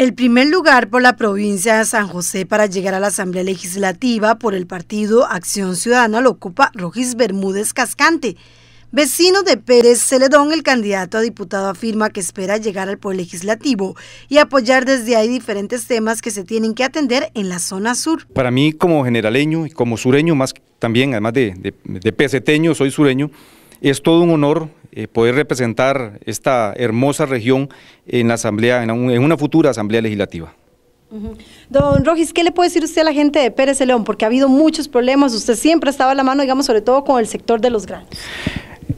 El primer lugar por la provincia de San José para llegar a la Asamblea Legislativa por el partido Acción Ciudadana lo ocupa Rogis Bermúdez Cascante. Vecino de Pérez Celedón, el candidato a diputado afirma que espera llegar al Poder Legislativo y apoyar desde ahí diferentes temas que se tienen que atender en la zona sur. Para mí, como generaleño y como sureño, más también, además de, de peseteño, soy sureño, es todo un honor eh, poder representar esta hermosa región en la asamblea, en, una futura asamblea legislativa. Don Rogis, ¿qué le puede decir usted a la gente de Pérez de León? Porque ha habido muchos problemas, usted siempre estaba a la mano, digamos, sobre todo con el sector de los grandes.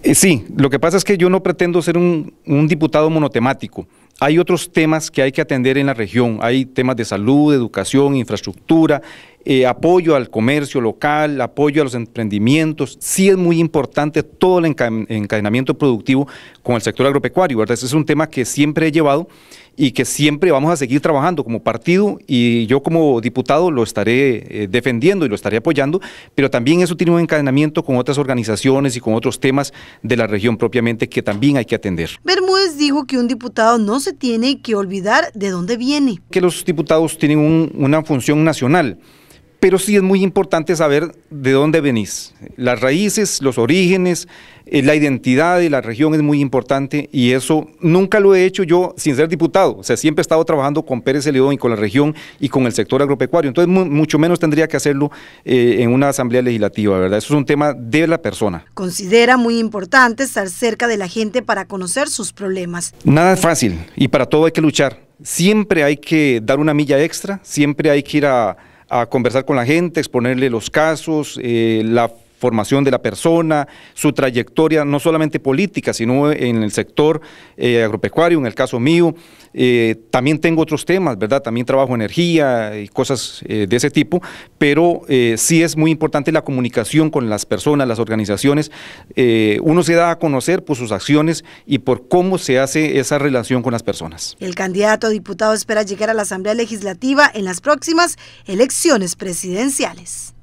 Eh, sí, lo que pasa es que yo no pretendo ser un diputado monotemático hay otros temas que hay que atender en la región. Hay temas de salud, educación, infraestructura, eh, apoyo al comercio local, apoyo a los emprendimientos. Sí es muy importante todo el encadenamiento productivo con el sector agropecuario, ¿verdad? Ese es un tema que siempre he llevado y que siempre vamos a seguir trabajando como partido y yo como diputado lo estaré eh, defendiendo y lo estaré apoyando, pero también eso tiene un encadenamiento con otras organizaciones y con otros temas de la región propiamente que también hay que atender. Bermúdez dijo que un diputado no se tiene que olvidar de dónde viene. Que los diputados tienen una función nacional pero sí es muy importante saber de dónde venís. Las raíces, los orígenes, eh, la identidad de la región es muy importante y eso nunca lo he hecho yo sin ser diputado. O sea, siempre he estado trabajando con Pérez León y con la región y con el sector agropecuario. Entonces, mucho menos tendría que hacerlo eh, en una asamblea legislativa, ¿verdad? Eso es un tema de la persona. Considera muy importante estar cerca de la gente para conocer sus problemas. Nada es fácil y para todo hay que luchar. Siempre hay que dar una milla extra, siempre hay que ir a a conversar con la gente, exponerle los casos, eh, la formación de la persona, su trayectoria no solamente política, sino en el sector eh, agropecuario, en el caso mío. Eh, también tengo otros temas, ¿verdad? También trabajo energía y cosas eh, de ese tipo, pero sí es muy importante la comunicación con las personas, las organizaciones. uno se da a conocer por sus acciones y por cómo se hace esa relación con las personas. El candidato a diputado espera llegar a la Asamblea Legislativa en las próximas elecciones presidenciales.